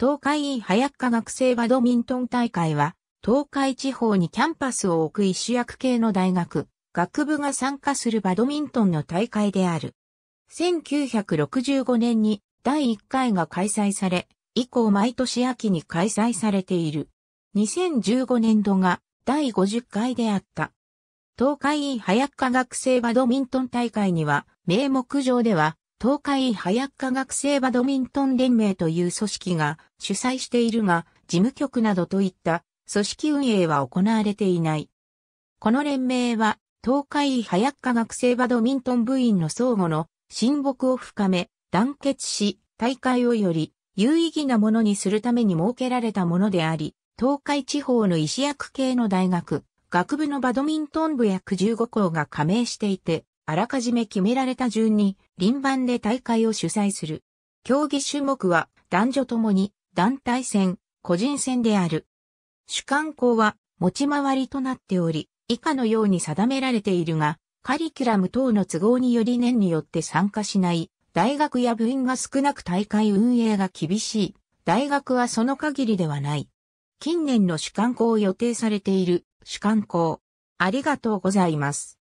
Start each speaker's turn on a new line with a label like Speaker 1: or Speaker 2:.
Speaker 1: 東海院早科学生バドミントン大会は、東海地方にキャンパスを置く一主役系の大学、学部が参加するバドミントンの大会である。1965年に第1回が開催され、以降毎年秋に開催されている。2015年度が第50回であった。東海院早科学生バドミントン大会には、名目上では東海早科学生バドミントン連盟という組織が主催しているが、事務局などといった組織運営は行われていない。この連盟は、東海早科学生バドミントン部員の相互の親睦を深め、団結し、大会をより有意義なものにするために設けられたものであり、東海地方の医師役系の大学、学部のバドミントン部約15校が加盟していて、あらかじめ決められた順に輪番で大会を主催する。競技種目は男女ともに団体戦、個人戦である。主観校は持ち回りとなっており、以下のように定められているが、カリキュラム等の都合により年によって参加しない、大学や部員が少なく大会運営が厳しい、大学はその限りではない。近年の主観校を予定されている主観校。ありがとうございます。